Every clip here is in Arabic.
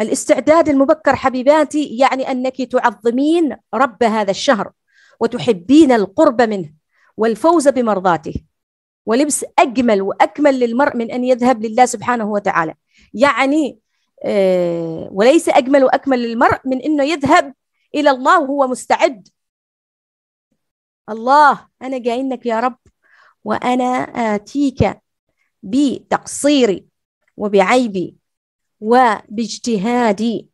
الاستعداد المبكر حبيباتي يعني أنك تعظمين رب هذا الشهر وتحبين القرب منه والفوز بمرضاته ولبس أجمل وأكمل للمرء من أن يذهب لله سبحانه وتعالى يعني آه، وليس أجمل وأكمل للمرء من أنه يذهب إلى الله وهو مستعد الله أنا جاينك يا رب وأنا آتيك بتقصيري وبعيبي وباجتهادي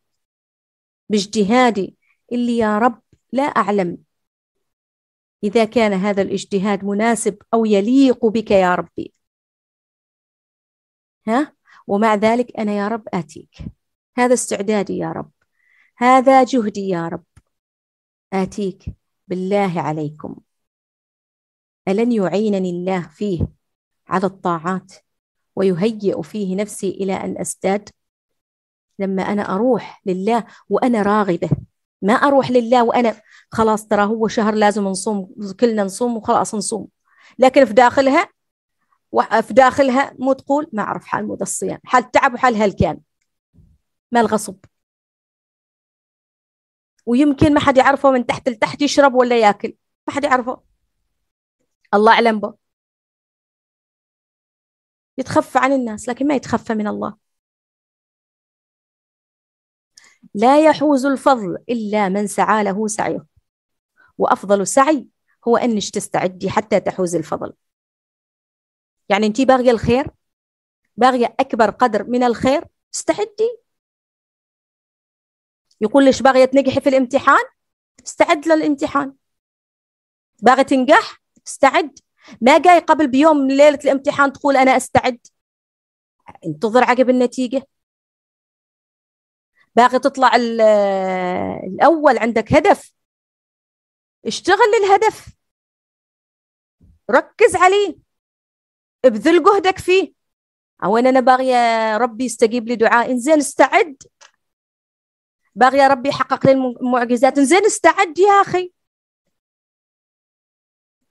باجتهادي اللي يا رب لا أعلم إذا كان هذا الاجتهاد مناسب أو يليق بك يا ربي ها ومع ذلك أنا يا رب آتيك هذا استعدادي يا رب هذا جهدي يا رب آتيك بالله عليكم ألن يعينني الله فيه على الطاعات ويهيئ فيه نفسي إلى أن أستاد لما أنا أروح لله وأنا راغبة ما أروح لله وأنا خلاص ترى هو شهر لازم نصوم كلنا نصوم وخلاص نصوم لكن في داخلها في داخلها مو تقول ما أعرف حال مود الصيام حال تعب وحال هلكان ما الغصب ويمكن ما حد يعرفه من تحت لتحت يشرب ولا ياكل ما حد يعرفه الله أعلم به يتخفى عن الناس لكن ما يتخفى من الله لا يحوز الفضل إلا من سعى له سعيه وأفضل سعي هو أنش تستعدي حتى تحوز الفضل يعني أنت باغية الخير باغية أكبر قدر من الخير استعدي يقول ليش باغية تنجحي في الامتحان استعد للامتحان باغية تنجح استعد ما جاي قبل بيوم من ليلة الامتحان تقول أنا أستعد انتظر عقب النتيجة باغي تطلع الاول عندك هدف اشتغل للهدف ركز عليه ابذل جهدك فيه وين انا باغيه ربي يستجيب لي دعاء انزين استعد باغيه ربي يحقق لي المعجزات انزين استعد يا اخي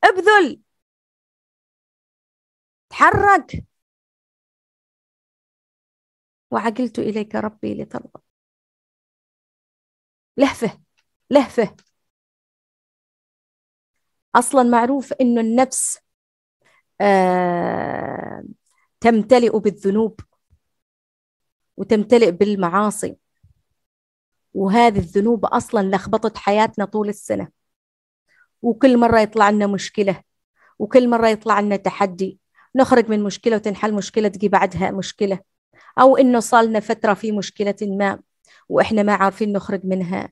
ابذل تحرك وعقلت اليك ربي لترضى لهفة لهفة أصلا معروف أنه النفس آه تمتلئ بالذنوب وتمتلئ بالمعاصي وهذه الذنوب أصلا لخبطت حياتنا طول السنة وكل مرة يطلع لنا مشكلة وكل مرة يطلع لنا تحدي نخرج من مشكلة وتنحل مشكلة تجي بعدها مشكلة أو إنه صار لنا فترة في مشكلة ما وإحنا ما عارفين نخرج منها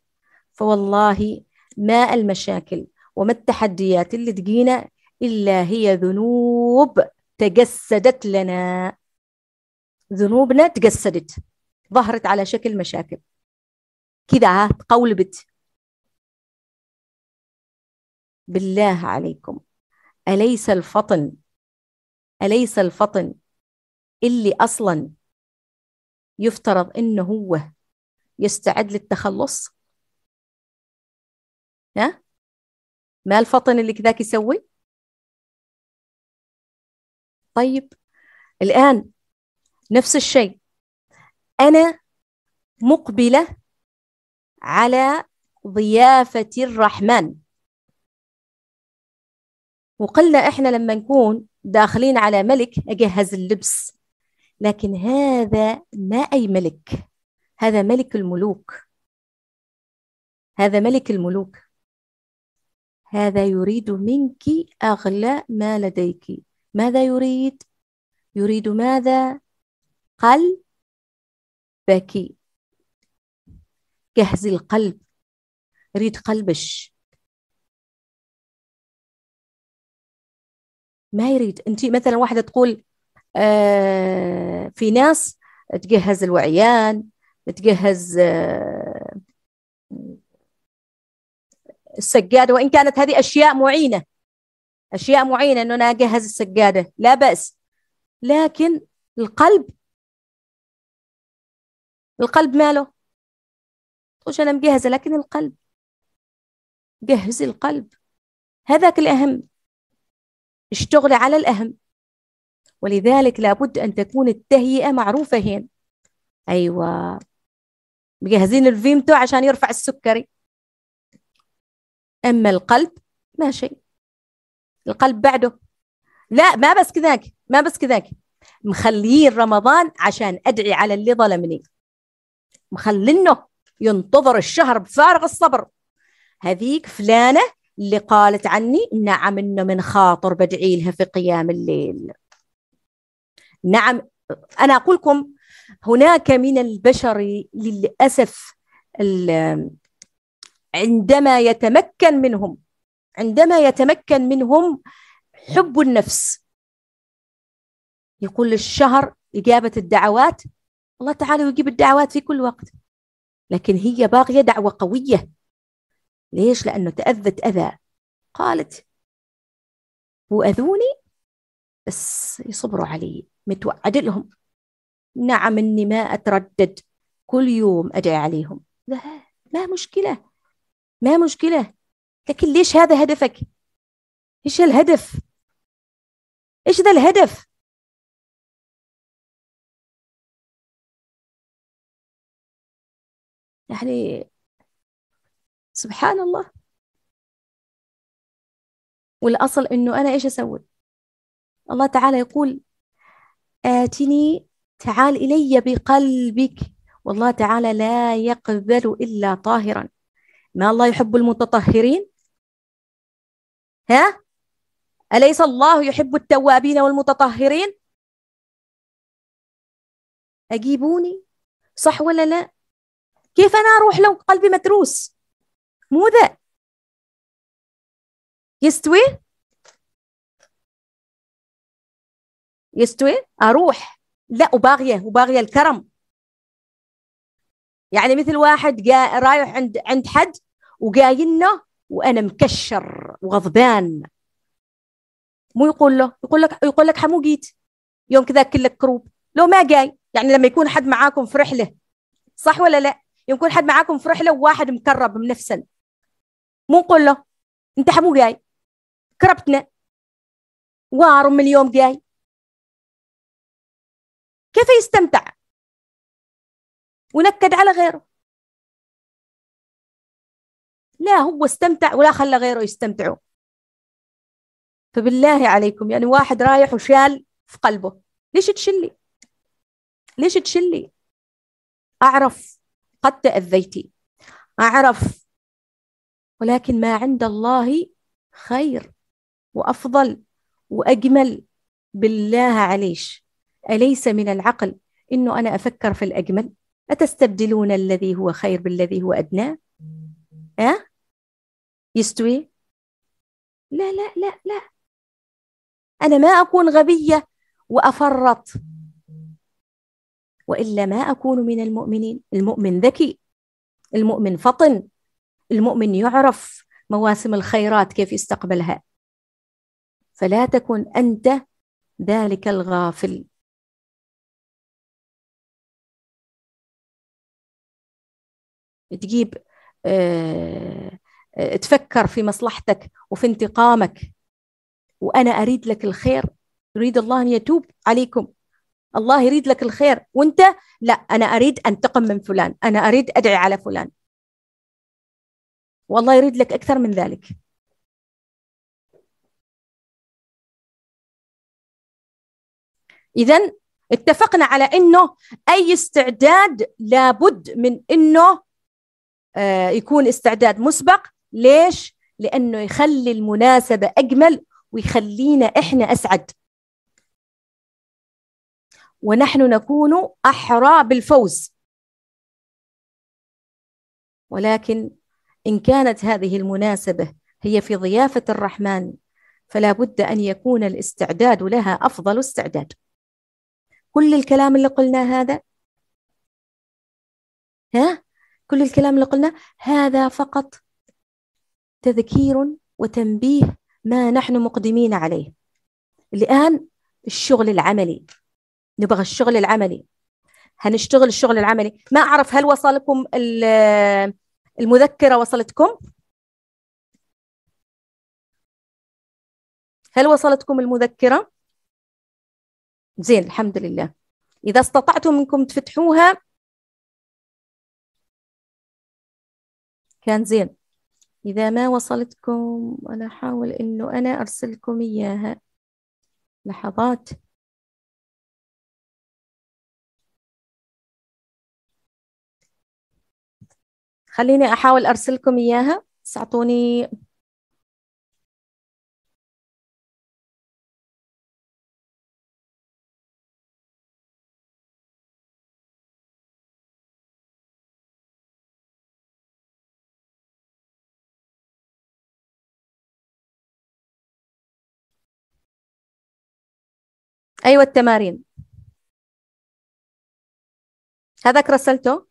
فوالله ما المشاكل وما التحديات اللي تجينا إلا هي ذنوب تجسدت لنا ذنوبنا تجسدت ظهرت على شكل مشاكل كذا تقولبت بالله عليكم أليس الفطن أليس الفطن اللي أصلا يفترض إنه هو يستعد للتخلص ها ما الفطن اللي كذاك يسوي طيب الآن نفس الشيء أنا مقبلة على ضيافة الرحمن وقلنا إحنا لما نكون داخلين على ملك أجهز اللبس لكن هذا ما أي ملك هذا ملك الملوك هذا ملك الملوك هذا يريد منك أغلى ما لديك ماذا يريد؟ يريد ماذا؟ قلبك جهز القلب ريد قلبش ما يريد أنت مثلا واحدة تقول آه في ناس تجهز الوعيان تجهز آه، السجاده وان كانت هذه اشياء معينه اشياء معينه انه انا اجهز السجاده لا باس لكن القلب القلب ماله مش طيب، انا مجهزه لكن القلب جهز القلب هذاك الاهم اشتغل على الاهم ولذلك لابد ان تكون التهيئه معروفه هنا ايوه مجهزين الفيمتو عشان يرفع السكري اما القلب ما شيء القلب بعده لا ما بس كذاك ما بس كذاك مخليين رمضان عشان ادعي على اللي ظلمني مخلينه ينتظر الشهر بفارغ الصبر هذيك فلانه اللي قالت عني نعم انه من خاطر بدعي لها في قيام الليل نعم انا اقول لكم هناك من البشر للأسف عندما يتمكن منهم عندما يتمكن منهم حب النفس يقول الشهر إجابة الدعوات الله تعالى يجيب الدعوات في كل وقت لكن هي باغية دعوة قوية ليش؟ لأنه تأذت أذى قالت وأذوني بس يصبروا علي متوعد لهم نعم إني ما أتردد كل يوم أدعي عليهم لا ما مشكلة ما مشكلة لكن ليش هذا هدفك إيش الهدف إيش ذا الهدف يعني سبحان الله والأصل إنه أنا إيش أسوي الله تعالى يقول آتني تعال إلي بقلبك والله تعالى لا يقبل إلا طاهرا ما الله يحب المتطهرين ها أليس الله يحب التوابين والمتطهرين أجيبوني صح ولا لا كيف أنا أروح لو قلبي متروس مو ذا يستوي يستوي أروح لا وباغيه وباغيه الكرم يعني مثل واحد جا رايح عند عند حد وقايلنا وانا مكشر وغضبان مو يقول له يقول لك يقول لك حمو جيت يوم كذا كلك كروب لو ما جاي يعني لما يكون حد معاكم في رحله صح ولا لا يوم يكون حد معاكم في رحله وواحد مكرب منفسن مو نقول له انت حمو جاي كربتنا وارم اليوم جاي كيف يستمتع ونكد على غيره لا هو استمتع ولا خلى غيره يستمتعوا فبالله عليكم يعني واحد رايح وشال في قلبه ليش تشلي ليش تشلي أعرف قد تأذيتي أعرف ولكن ما عند الله خير وأفضل وأجمل بالله عليش أليس من العقل إنه أنا أفكر في الأجمل أتستبدلون الذي هو خير بالذي هو أدنى أه؟ يستوي لا لا لا لا أنا ما أكون غبية وأفرط وإلا ما أكون من المؤمنين المؤمن ذكي المؤمن فطن المؤمن يعرف مواسم الخيرات كيف يستقبلها فلا تكن أنت ذلك الغافل تجيب آه، آه، تفكر في مصلحتك وفي انتقامك وأنا أريد لك الخير يريد الله أن يتوب عليكم الله يريد لك الخير وانت لا انا اريد انتقم من فلان انا اريد ادعي على فلان والله يريد لك اكثر من ذلك اذا اتفقنا على انه اي استعداد لابد من انه آه، يكون استعداد مسبق ليش؟ لأنه يخلي المناسبة أجمل ويخلينا إحنا أسعد ونحن نكون أحرى بالفوز ولكن إن كانت هذه المناسبة هي في ضيافة الرحمن فلا بد أن يكون الاستعداد لها أفضل استعداد كل الكلام اللي قلنا هذا ها كل الكلام اللي قلنا هذا فقط تذكير وتنبيه ما نحن مقدمين عليه الآن الشغل العملي نبغى الشغل العملي هنشتغل الشغل العملي ما أعرف هل وصلكم المذكرة وصلتكم هل وصلتكم المذكرة زين الحمد لله إذا استطعتم أنكم تفتحوها كان زين إذا ما وصلتكم أنا أحاول إنه أنا أرسلكم إياها لحظات خليني أحاول أرسلكم إياها بس أعطوني أيوة التمارين هذاك رسلته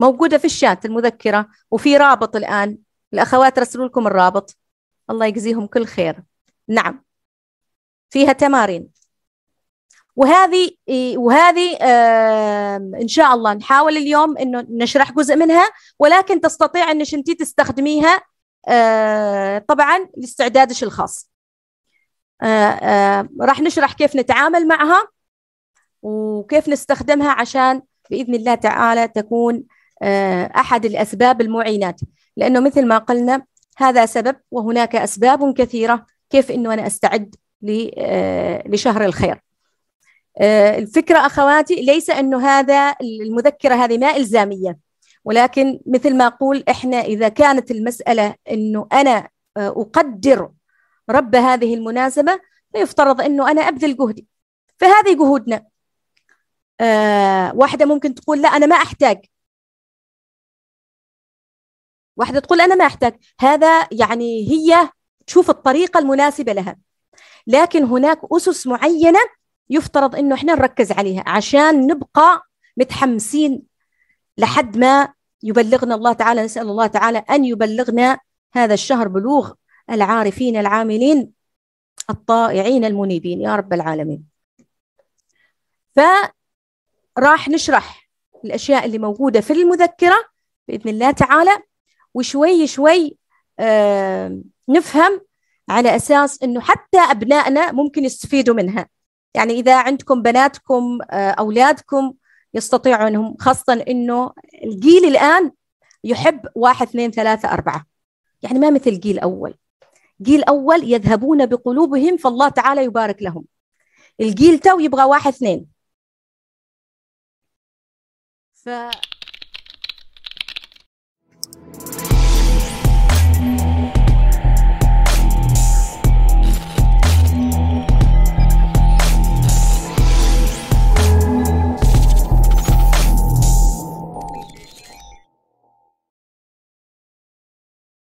موجودة في الشات المذكرة وفي رابط الآن الأخوات رسلوا لكم الرابط الله يجزيهم كل خير نعم فيها تمارين وهذه وهذه ان شاء الله نحاول اليوم انه نشرح جزء منها ولكن تستطيع انك انت تستخدميها آه، طبعا لاستعدادك الخاص آه، آه، راح نشرح كيف نتعامل معها وكيف نستخدمها عشان باذن الله تعالى تكون آه، احد الاسباب المعينات لانه مثل ما قلنا هذا سبب وهناك اسباب كثيره كيف انه انا استعد لشهر الخير الفكره اخواتي ليس انه هذا المذكره هذه ما الزاميه ولكن مثل ما اقول احنا اذا كانت المساله انه انا اقدر رب هذه المناسبة فيفترض أنه أنا أبذل جهدي فهذه جهودنا آه واحدة ممكن تقول لا أنا ما أحتاج واحدة تقول أنا ما أحتاج هذا يعني هي تشوف الطريقة المناسبة لها لكن هناك أسس معينة يفترض أنه إحنا نركز عليها عشان نبقى متحمسين لحد ما يبلغنا الله تعالى نسأل الله تعالى أن يبلغنا هذا الشهر بلوغ العارفين العاملين الطائعين المنيبين يا رب العالمين فراح نشرح الأشياء اللي موجودة في المذكرة بإذن الله تعالى وشوي شوي نفهم على أساس أنه حتى أبنائنا ممكن يستفيدوا منها يعني إذا عندكم بناتكم آه، أولادكم يستطيعوا أنهم خاصة أنه الجيل الآن يحب واحد اثنين ثلاثة أربعة يعني ما مثل جيل أول جيل أول يذهبون بقلوبهم فالله تعالى يبارك لهم الجيل تو يبغى واحد اثنين ف